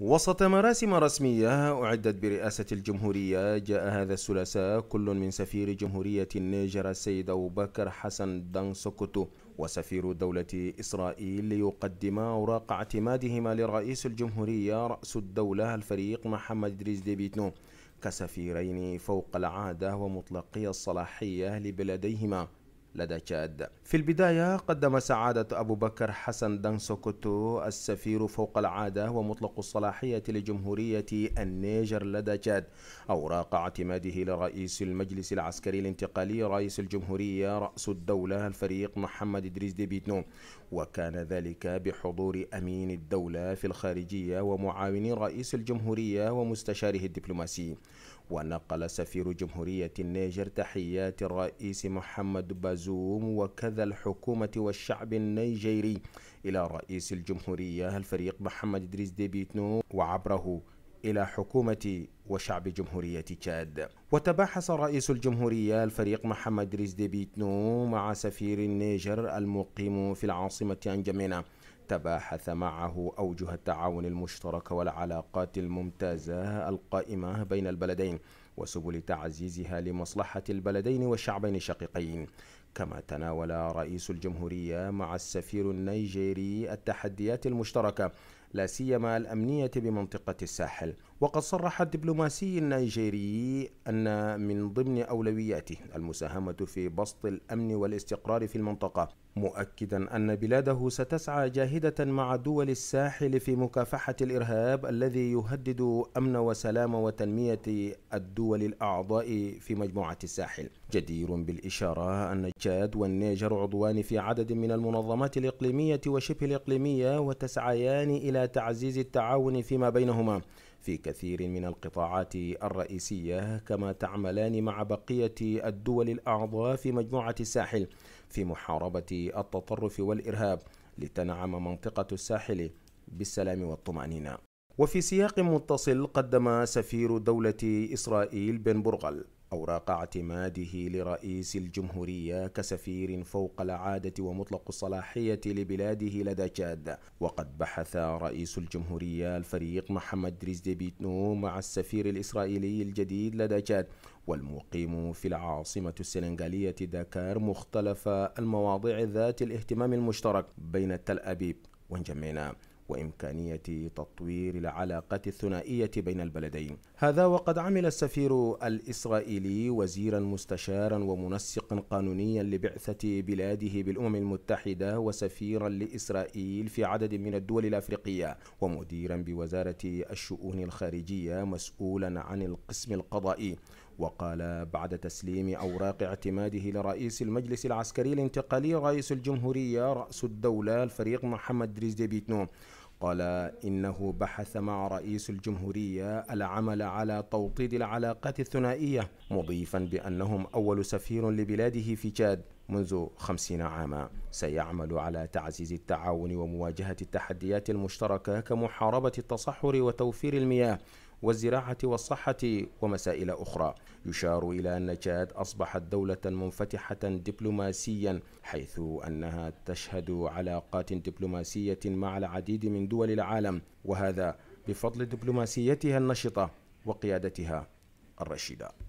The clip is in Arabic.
وسط مراسم رسمية أعدت برئاسة الجمهورية جاء هذا الثلاثاء كل من سفير جمهورية النيجر السيد أبو بكر حسن دان سوكوتو وسفير دولة إسرائيل ليقدما أوراق اعتمادهما لرئيس الجمهورية رأس الدولة الفريق محمد إدريس ديبيتنو كسفيرين فوق العادة ومطلقي الصلاحية لبلديهما لدى تشاد في البداية قدم سعادة أبو بكر حسن دان سوكوتو السفير فوق العادة ومطلق الصلاحية لجمهورية النيجر لدى تشاد أوراق اعتماده لرئيس المجلس العسكري الانتقالي رئيس الجمهورية رأس الدولة الفريق محمد إدريس ديبيتنو وكان ذلك بحضور أمين الدولة في الخارجية ومعاون رئيس الجمهورية ومستشاره الدبلوماسي ونقل سفير جمهورية النيجر تحيات الرئيس محمد بازو الزوم وكذا الحكومة والشعب النيجيري إلى رئيس الجمهورية الفريق محمد إدريس ديبيتنو وعبره إلى حكومة وشعب جمهورية تشاد وتباحث رئيس الجمهورية الفريق محمد إدريس ديبيتنو مع سفير النيجر المقيم في العاصمة أنجمينا تباحث معه أوجه التعاون المشترك والعلاقات الممتازة القائمة بين البلدين وسبل تعزيزها لمصلحة البلدين والشعبين الشقيقين كما تناول رئيس الجمهورية مع السفير النيجيري التحديات المشتركة لا سيما الأمنية بمنطقة الساحل وقد صرح الدبلوماسي النيجيري أن من ضمن أولوياته المساهمة في بسط الأمن والاستقرار في المنطقة مؤكدا ان بلاده ستسعى جاهده مع دول الساحل في مكافحه الارهاب الذي يهدد امن وسلام وتنميه الدول الاعضاء في مجموعه الساحل جدير بالاشاره ان تشاد والنيجر عضوان في عدد من المنظمات الاقليميه وشبه الاقليميه وتسعيان الى تعزيز التعاون فيما بينهما في كثير من القطاعات الرئيسية كما تعملان مع بقية الدول الأعضاء في مجموعة الساحل في محاربة التطرف والإرهاب لتنعم منطقة الساحل بالسلام والطمأنينة وفي سياق متصل قدم سفير دولة إسرائيل بن برغل أوراق اعتماده لرئيس الجمهورية كسفير فوق العادة ومطلق الصلاحية لبلاده لدى تشاد وقد بحث رئيس الجمهورية الفريق محمد رزدي بيتنو مع السفير الإسرائيلي الجديد لدى تشاد والمقيم في العاصمة السنغالية داكار مختلف المواضيع ذات الاهتمام المشترك بين تل أبيب وانجمينا وإمكانية تطوير العلاقات الثنائية بين البلدين هذا وقد عمل السفير الإسرائيلي وزيرا مستشارا ومنسقا قانونيا لبعثة بلاده بالأمم المتحدة وسفيرا لإسرائيل في عدد من الدول الأفريقية ومديرا بوزارة الشؤون الخارجية مسؤولا عن القسم القضائي وقال بعد تسليم أوراق اعتماده لرئيس المجلس العسكري الانتقالي رئيس الجمهورية رأس الدولة الفريق محمد دي بيتنو قال إنه بحث مع رئيس الجمهورية العمل على توطيد العلاقات الثنائية مضيفا بأنهم أول سفير لبلاده في تشاد منذ خمسين عاما سيعمل على تعزيز التعاون ومواجهة التحديات المشتركة كمحاربة التصحر وتوفير المياه والزراعة والصحة ومسائل أخرى يشار إلى أن تشاد أصبحت دولة منفتحة دبلوماسيا حيث أنها تشهد علاقات دبلوماسية مع العديد من دول العالم وهذا بفضل دبلوماسيتها النشطة وقيادتها الرشيده